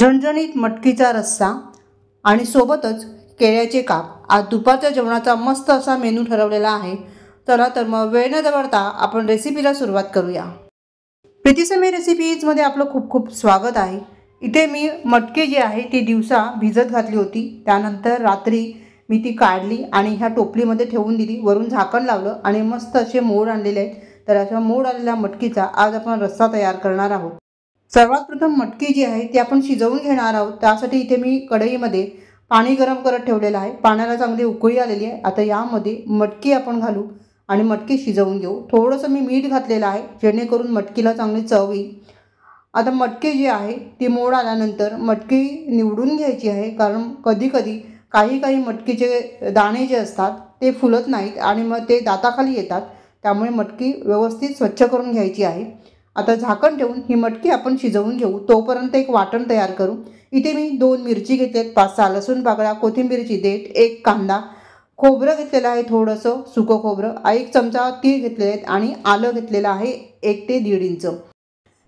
झणझणीत मटकीचा रस्सा आणि सोबतच केळ्याचे काप आज दुपारच्या जेवणाचा मस्त असा मेनू ठरवलेला आहे चला तर मग वेळ न दवडता आपण रेसिपीला सुरुवात करूया प्रीतीसमी रेसिपीजमध्ये आपलं खूप खूप स्वागत आहे इथे मी मटके जे आहे ती दिवसा भिजत घातली होती त्यानंतर रात्री मी ती काढली आणि ह्या टोपलीमध्ये ठेवून दिली वरून झाकण लावलं आणि मस्त असे मोड आणलेले आहेत तर अशा मोड आलेल्या मटकीचा आज आपण रस्सा तयार करणार आहोत सर्वात प्रथम मटकी जी आहे ती आपण शिजवून घेणार आहोत त्यासाठी इथे मी कढईमध्ये पाणी गरम करत ठेवलेलं आहे पाण्याला चांगली उकळी आलेली आहे आता यामध्ये मटकी आपण घालू आणि मटकी शिजवून घेऊ थोडंसं मी मीठ घातलेलं आहे जेणेकरून मटकीला चांगली चव येईल आता मटकी जी आहे ती मोड आल्यानंतर मटकी निवडून घ्यायची आहे कारण कधीकधी काही काही मटकीचे दाणे जे असतात ते फुलत नाहीत आणि मग ते दाताखाली येतात त्यामुळे मटकी व्यवस्थित स्वच्छ करून घ्यायची आहे आता झाकण ठेवून ही मटकी आपण शिजवून घेऊ तोपर्यंत एक वाटण तयार करू इथे मी दोन मिरची घेतली आहेत पाच सहा लसूण बागळा कोथिंबीरची देठ एक कांदा खोबरं घेतलेलं आहे थोडंसं सुकं खोबरं एक चमचा तीळ घेतलेले आहेत आणि आलं घेतलेलं आहे एक ते दीड इंच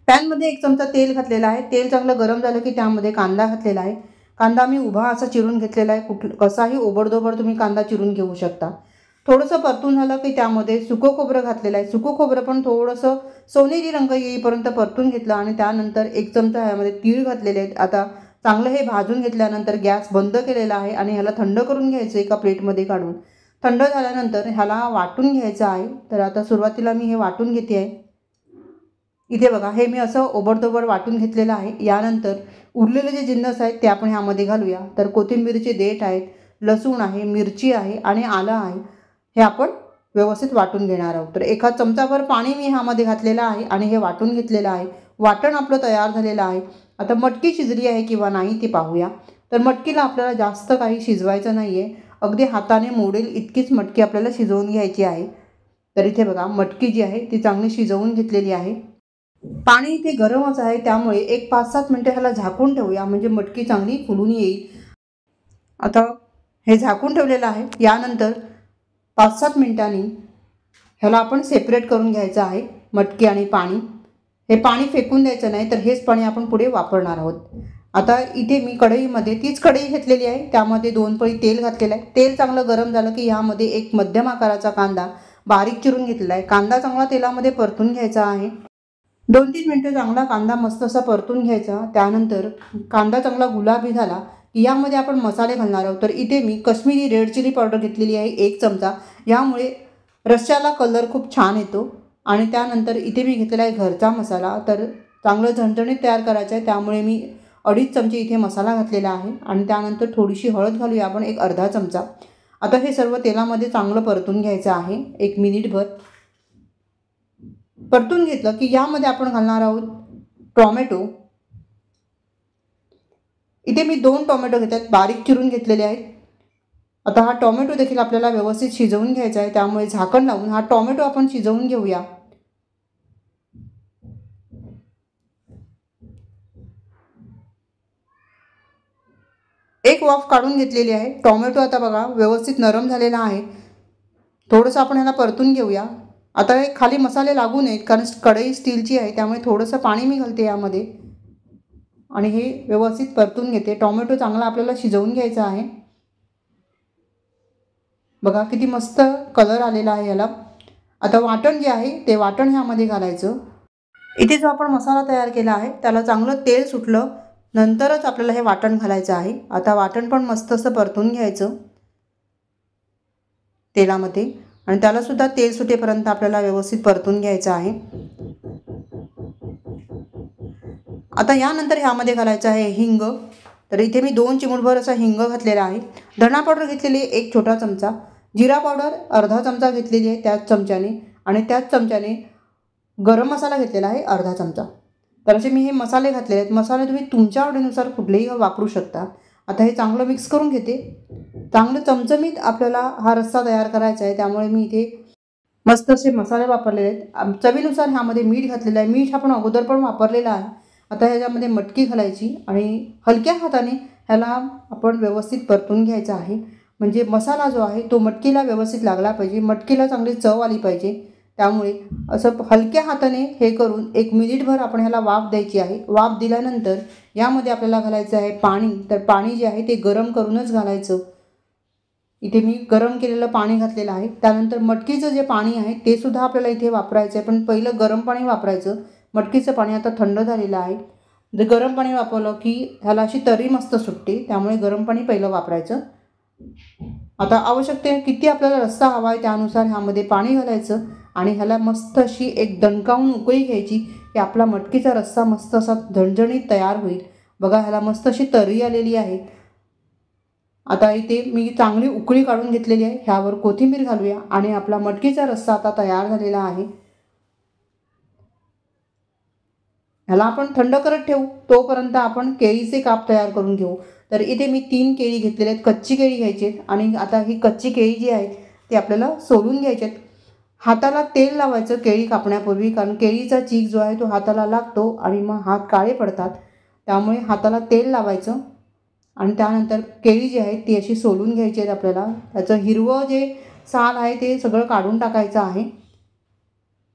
पॅनमध्ये एक चमचा तेल घातलेला आहे तेल चांगलं गरम झालं की त्यामध्ये कांदा घातलेला आहे कांदा मी उभा असा चिरून घेतलेला आहे कुठ कसाही ओबडधोबड तुम्ही कांदा चिरून घेऊ शकता थोडंसं परतून झालं की त्यामध्ये सुकं खोबरं घातलेलं आहे सुकं खोबरं पण थोडंसं सोनेरी रंग येईपर्यंत परतून घेतलं आणि त्यानंतर एक चमचा ह्यामध्ये तीळ घातलेले आहेत आता चांगलं हे भाजून घेतल्यानंतर गॅस बंद केलेला आहे आणि ह्याला थंड करून घ्यायचं एका प्लेटमध्ये काढून थंड झाल्यानंतर ह्याला वाटून घ्यायचं आहे तर आता सुरुवातीला मी हे वाटून घेते आहे इथे बघा हे मी असं ओबडदोबड वाटून घेतलेलं आहे यानंतर उरलेले जे जिन्नस आहेत ते आपण ह्यामध्ये घालूया तर कोथिंबीरचे देठ आहेत लसूण आहे मिरची आहे आणि आलं आहे हे आपण व्यवस्थित वाटून घेणार आहोत तर एका चमचाभर पाणी मी ह्यामध्ये घातलेलं आहे आणि हे वाटून घेतलेलं आहे वाटण आपलं तयार झालेलं आहे आता मटकी शिजली आहे किंवा नाही ती पाहूया तर मटकीला आपल्याला जास्त काही शिजवायचं नाही आहे अगदी हाताने मोडेल इतकीच मटकी आपल्याला शिजवून घ्यायची आहे तर इथे बघा मटकी जी आहे ती चांगली शिजवून घेतलेली आहे पाणी इथे गरमच आहे त्यामुळे एक पाच सात मिनटं ह्याला झाकून ठेवूया म्हणजे मटकी चांगली फुलून येईल आता हे झाकून ठेवलेलं आहे यानंतर पाच सात मिनटांनी ह्याला आपण सेपरेट करून घ्यायचं आहे मटकी आणि पाणी हे पाणी फेकून द्यायचं नाही तर हेच पाणी आपण पुढे वापरणार आहोत आता इथे मी कढईमध्ये तीच कढई घेतलेली आहे त्यामध्ये दोन पळी तेल घातलेलं आहे तेल चांगलं गरम झालं की ह्यामध्ये एक मध्यम आकाराचा कांदा बारीक चिरून घेतलेला आहे कांदा चांगला तेलामध्ये परतून घ्यायचा आहे दोन तीन मिनटं चांगला कांदा मस्त असा परतून घ्यायचा त्यानंतर कांदा चांगला गुलाबी झाला यामध्ये आपण मसाले घालणार आहोत तर इथे मी कश्मीरी रेड चिली पावडर घेतलेली आहे एक चमचा यामुळे रस्शाला कलर खूप छान येतो आणि त्यानंतर इथे मी घेतलेला आहे घरचा मसाला तर चांगलं झणझणीत तयार करायचं आहे त्यामुळे मी अडीच चमचे इथे मसाला घातलेला आहे आणि त्यानंतर थोडीशी हळद घालूया आपण एक अर्धा चमचा आता हे सर्व तेलामध्ये चांगलं परतून घ्यायचं आहे एक मिनिटभर परतून घेतलं की यामध्ये आपण घालणार आहोत टॉमॅटो इथे मी दोन टोमॅटो घेत आहेत बारीक चिरून घेतलेले आहेत आता हा टोमॅटो देखील आपल्याला व्यवस्थित शिजवून घ्यायचा आहे त्यामुळे झाकण लावून हा टोमॅटो आपण शिजवून घेऊया एक वाफ काढून घेतलेली आहे टोमॅटो आता बघा व्यवस्थित नरम झालेला आहे थोडंसं आपण ह्याला परतून घेऊया आता हे खाली मसाले लागू नयेत कारण कढई स्टीलची आहे त्यामुळे थोडंसं पाणी मी घालते यामध्ये आणि हे व्यवस्थित परतून घेते टॉमॅटो चांगला आपल्याला शिजवून घ्यायचा आहे बघा किती मस्त कलर आलेला आहे याला आता वाटण जे आहे ते वाटण ह्यामध्ये घालायचं इथे जो आपण मसाला तयार केला आहे त्याला चांगलं तेल सुटलं नंतरच आपल्याला हे वाटण घालायचं आहे आता वाटण पण मस्त असं परतून घ्यायचं तेलामध्ये आणि त्यालासुद्धा तेल सुटेपर्यंत आपल्याला व्यवस्थित परतून घ्यायचं आहे आता यानंतर ह्यामध्ये घालायचं आहे हिंग तर इथे मी दोन चिमूटभर असा हिंग घातलेला आहे धणा पावडर घेतलेली आहे एक छोटा चमचा जिरा पावडर अर्धा चमचा घेतलेली आहे त्याच चमच्याने आणि त्याच चमच्याने गरम मसाला घेतलेला आहे अर्धा चमचा तर असे मी हे मसाले घातलेले आहेत मसाले तुम्ही तुमच्या आवडीनुसार कुठलेही वापरू शकता आता हे चांगलं मिक्स करून घेते चांगलं चमचमीत आपल्याला हा रस्सा तयार करायचा आहे त्यामुळे मी इथे मस्त असे मसाले वापरलेले आहेत चवीनुसार ह्यामध्ये मीठ घातलेलं आहे मीठ आपण अगोदर पण वापरलेलं आहे आता ह्याच्यामध्ये मटकी घालायची आणि हलक्या हाताने ह्याला आपण व्यवस्थित परतून घ्यायचा आहे म्हणजे मसाला जो आहे तो मटकीला व्यवस्थित लागला पाहिजे मटकीला चांगली चव आली पाहिजे त्यामुळे असं हलक्या हाताने हे करून एक मिनिटभर आपण ह्याला वाफ द्यायची आहे वाफ दिल्यानंतर यामध्ये आपल्याला घालायचं आहे पाणी तर पाणी जे आहे ते गरम करूनच घालायचं इथे मी गरम केलेलं पाणी घातलेलं आहे त्यानंतर मटकीचं जे पाणी आहे ते सुद्धा आपल्याला इथे वापरायचं आहे पण पहिलं गरम पाणी वापरायचं मटकीचं पाणी आता थंड झालेलं आहे जर गरम पाणी वापरलं की ह्याला अशी तरी मस्त सुटते त्यामुळे गरम पाणी पहिलं वापरायचं आता ते किती आपल्याला रस्सा हवा आहे त्यानुसार ह्यामध्ये पाणी घालायचं आणि ह्याला मस्त अशी एक दणकावून उकळी घ्यायची की आपला मटकीचा रस्सा मस्त असा झणझणीत तयार होईल बघा ह्याला मस्त अशी तरी आलेली आहे आता इथे मी चांगली उकळी काढून घेतलेली आहे ह्यावर कोथिंबीर घालूया आणि आपला मटकीचा रस्सा आता तयार झालेला आहे ह्याला आपण थंड करत ठेवू तोपर्यंत आपण केळीचे काप तयार करून घेऊ तर इथे मी तीन केळी घेतलेले आहेत कच्ची केळी घ्यायची आहेत आणि आता ही कच्ची केळी जी आहे ती आपल्याला सोलून घ्यायची आहेत हाताला तेल लावायचं केळी कापण्यापूर्वी कारण केळीचा चीक जो आहे तो हाताला लागतो आणि मग हात काळे पडतात त्यामुळे हाताला तेल लावायचं आणि त्यानंतर केळी जी आहे ती अशी सोलून घ्यायची आहेत आपल्याला त्याचं हिरवं जे साल आहे ते सगळं काढून टाकायचं आहे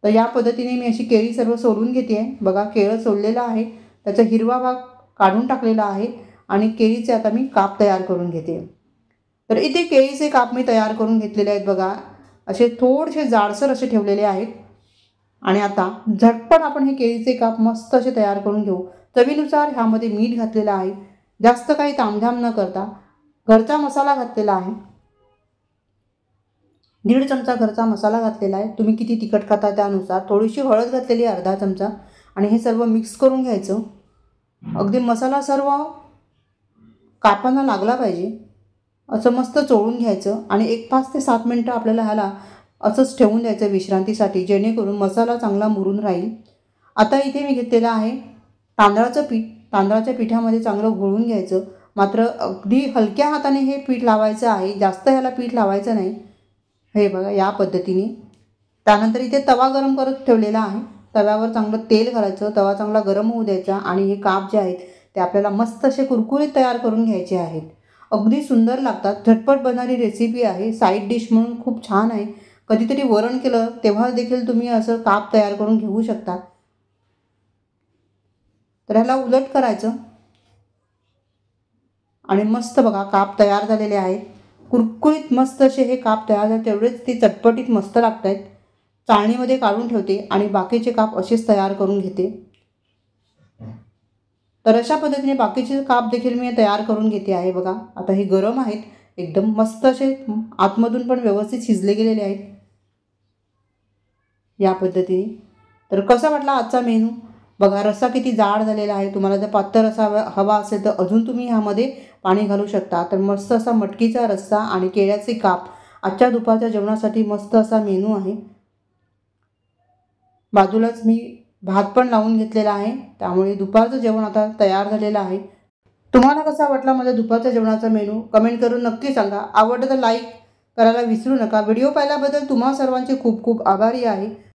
तर या पद्धतीने मी अशी केळी सर्व सोडून घेते आहे बघा केळं सोललेलं आहे त्याचा हिरवा भाग काढून टाकलेला आहे आणि केळीचे आता मी काप तयार करून घेते तर इथे केळीचे काप मी तयार करून घेतलेले आहेत बघा असे थोडेसे जाडसर असे ठेवलेले आहेत आणि आता झटपट आपण हे केळीचे काप मस्त असे तयार करून घेऊ चवीनुसार ह्यामध्ये मीठ घातलेलं आहे जास्त काही तामझाम न करता घरचा मसाला घातलेला आहे दीड चमचा घरचा मसाला घातलेला आहे तुम्ही किती तिखट खाता त्यानुसार थोडीशी हळद घातलेली अर्धा चमचा आणि हे सर्व मिक्स करून घ्यायचं अगदी मसाला सर्व कापांना लागला पाहिजे असं मस्त चोळून घ्यायचं आणि एक पाच ते सात मिनटं आपल्याला ह्याला असंच ठेवून द्यायचं विश्रांतीसाठी जेणेकरून मसाला चांगला मुरून राहील आता इथे मी घेतलेलं आहे तांदळाचं पीठ तांदळाच्या पिठामध्ये चांगलं घोळून घ्यायचं मात्र अगदी हलक्या हाताने हे पीठ लावायचं आहे जास्त ह्याला पीठ लावायचं नाही हे बघा या पद्धतीने त्यानंतर इथे तवा गरम करत ठेवलेला आहे तव्यावर चांगलं तेल घालायचं तवा चांगला गरम होऊ द्यायचा आणि हे काप जे आहेत ते आपल्याला मस्त असे कुरकुरीत तयार करून घ्यायचे आहेत अगदी सुंदर लागतात झटपट बनणारी रेसिपी आहे साईड डिश म्हणून खूप छान आहे कधीतरी वरण केलं तेव्हा देखील तुम्ही असं काप तयार करून घेऊ शकता तर ह्याला उलट करायचं आणि मस्त बघा काप तयार झालेले आहेत कुरकुरीत मस्त असे हे काप तयार झाले तेवढेच ते चटपटीत मस्त लागत आहेत चाळणीमध्ये काढून ठेवते आणि बाकीचे काप असेच तयार करून घेते तर अशा पद्धतीने बाकीचे काप देखील मी तयार करून घेते आहे बघा आता हे गरम आहेत एकदम मस्त असे आतमधून पण व्यवस्थित शिजले गेलेले आहेत या पद्धतीने तर कसा वाटला आजचा मेनू बघा रस्सा किती जाड झालेला आहे तुम्हाला जर पातळ रसा हवा असेल तर अजून तुम्ही ह्यामध्ये पाणी घालू शकता तर मस्त असा मटकीचा रस्सा आणि केळ्याचे काप आजच्या दुपारच्या जेवणासाठी मस्त असा मेनू आहे बाजूलाच मी भात पण लावून घेतलेला आहे त्यामुळे दुपारचं जेवण आता तयार झालेलं आहे तुम्हाला कसा वाटला माझ्या दुपारच्या जेवणाचा मेनू कमेंट करून नक्की सांगा आवडलं तर लाईक करायला विसरू नका व्हिडिओ पाहिल्याबद्दल तुम्हा सर्वांचे खूप खूप आभारी आहे